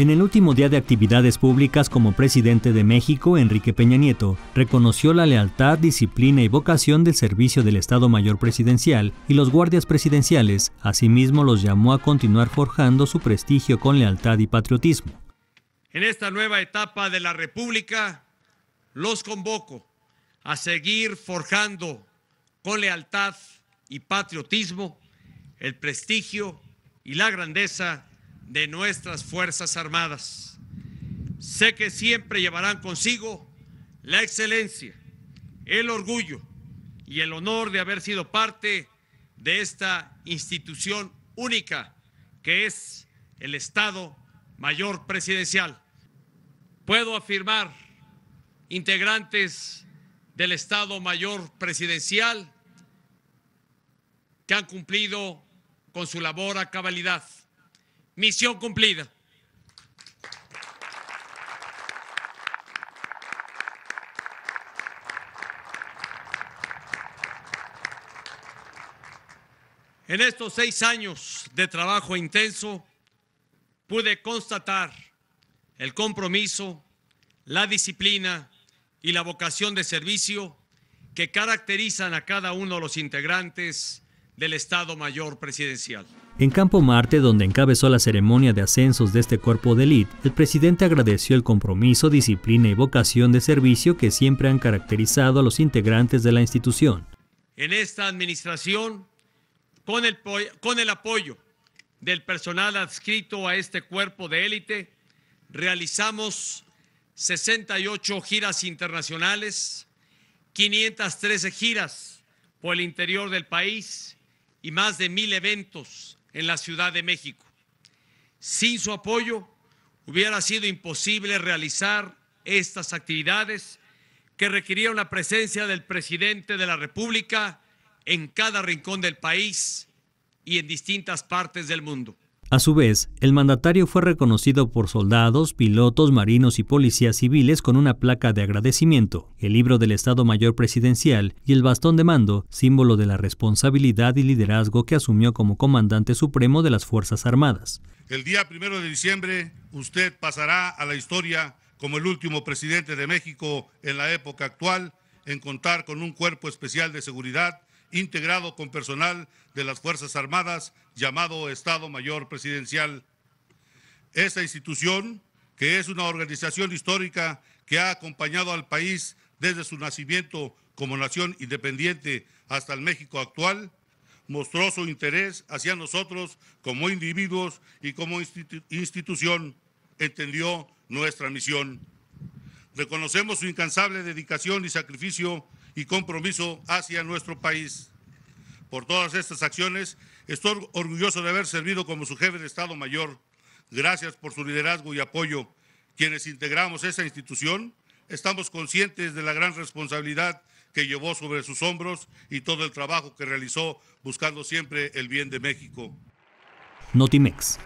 En el último día de actividades públicas como presidente de México, Enrique Peña Nieto reconoció la lealtad, disciplina y vocación del servicio del Estado Mayor Presidencial y los guardias presidenciales. Asimismo, los llamó a continuar forjando su prestigio con lealtad y patriotismo. En esta nueva etapa de la República, los convoco a seguir forjando con lealtad y patriotismo el prestigio y la grandeza de nuestras Fuerzas Armadas. Sé que siempre llevarán consigo la excelencia, el orgullo y el honor de haber sido parte de esta institución única que es el Estado Mayor Presidencial. Puedo afirmar, integrantes del Estado Mayor Presidencial, que han cumplido con su labor a cabalidad. Misión cumplida. En estos seis años de trabajo intenso, pude constatar el compromiso, la disciplina y la vocación de servicio que caracterizan a cada uno de los integrantes del Estado Mayor Presidencial. En Campo Marte, donde encabezó la ceremonia de ascensos de este cuerpo de élite, el presidente agradeció el compromiso, disciplina y vocación de servicio que siempre han caracterizado a los integrantes de la institución. En esta administración, con el, con el apoyo del personal adscrito a este cuerpo de élite, realizamos 68 giras internacionales, 513 giras por el interior del país, y más de mil eventos en la Ciudad de México. Sin su apoyo, hubiera sido imposible realizar estas actividades que requerían la presencia del presidente de la República en cada rincón del país y en distintas partes del mundo. A su vez, el mandatario fue reconocido por soldados, pilotos, marinos y policías civiles con una placa de agradecimiento, el libro del Estado Mayor Presidencial y el bastón de mando, símbolo de la responsabilidad y liderazgo que asumió como comandante supremo de las Fuerzas Armadas. El día primero de diciembre, usted pasará a la historia como el último presidente de México en la época actual en contar con un cuerpo especial de seguridad integrado con personal de las Fuerzas Armadas, llamado Estado Mayor Presidencial. Esta institución, que es una organización histórica que ha acompañado al país desde su nacimiento como nación independiente hasta el México actual, mostró su interés hacia nosotros como individuos y como institución, entendió nuestra misión. Reconocemos su incansable dedicación y sacrificio y compromiso hacia nuestro país. Por todas estas acciones, estoy orgulloso de haber servido como su jefe de Estado Mayor. Gracias por su liderazgo y apoyo. Quienes integramos esa institución, estamos conscientes de la gran responsabilidad que llevó sobre sus hombros y todo el trabajo que realizó buscando siempre el bien de México. Notimex.